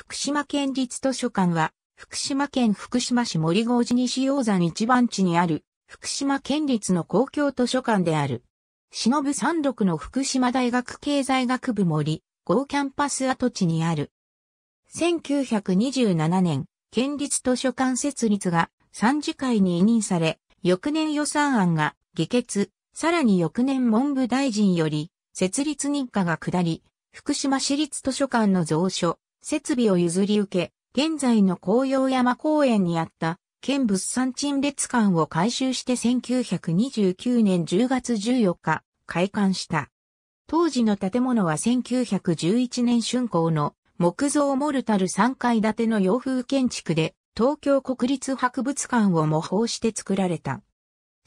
福島県立図書館は、福島県福島市森郷寺西洋山一番地にある、福島県立の公共図書館である。忍三六の福島大学経済学部森、郷キャンパス跡地にある。1927年、県立図書館設立が3次会に委任され、翌年予算案が議決、さらに翌年文部大臣より設立認可が下り、福島市立図書館の蔵書、設備を譲り受け、現在の紅葉山公園にあった県物産陳列館を改修して1929年10月14日、開館した。当時の建物は1911年春光の木造モルタル3階建ての洋風建築で、東京国立博物館を模倣して作られた。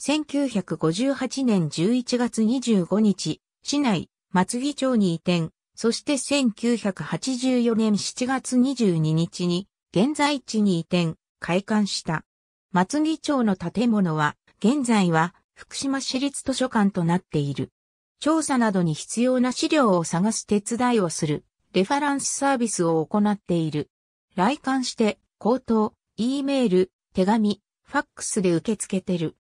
1958年11月25日、市内、松木町に移転、そして1984年7月22日に現在地に移転、開館した。松木町の建物は現在は福島市立図書館となっている。調査などに必要な資料を探す手伝いをするレファランスサービスを行っている。来館して、口頭、E メール、手紙、ファックスで受け付けてる。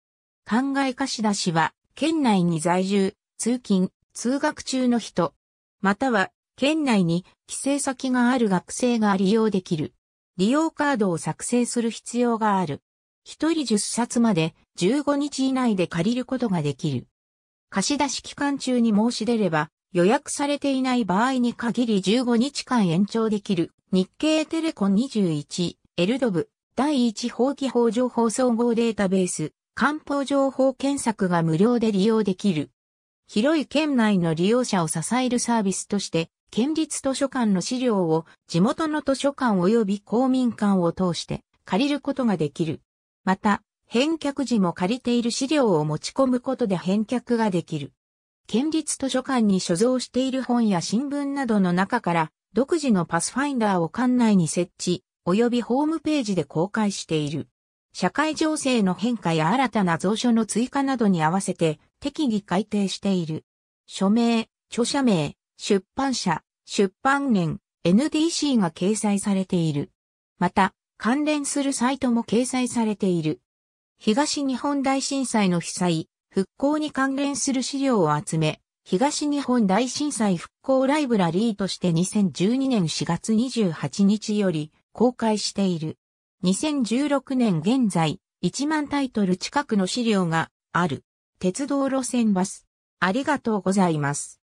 考え貸し出しは、県内に在住、通勤、通学中の人、または、県内に帰省先がある学生が利用できる。利用カードを作成する必要がある。一人10冊まで15日以内で借りることができる。貸し出し期間中に申し出れば、予約されていない場合に限り15日間延長できる。日経テレコン21、エルドブ、第1法規法情報総合データベース、官報情報検索が無料で利用できる。広い県内の利用者を支えるサービスとして、県立図書館の資料を地元の図書館及び公民館を通して借りることができる。また、返却時も借りている資料を持ち込むことで返却ができる。県立図書館に所蔵している本や新聞などの中から、独自のパスファインダーを館内に設置、及びホームページで公開している。社会情勢の変化や新たな蔵書の追加などに合わせて、適宜改定している。署名、著者名、出版社、出版年、NDC が掲載されている。また、関連するサイトも掲載されている。東日本大震災の被災、復興に関連する資料を集め、東日本大震災復興ライブラリーとして2012年4月28日より公開している。2016年現在、1万タイトル近くの資料がある。鉄道路線バス。ありがとうございます。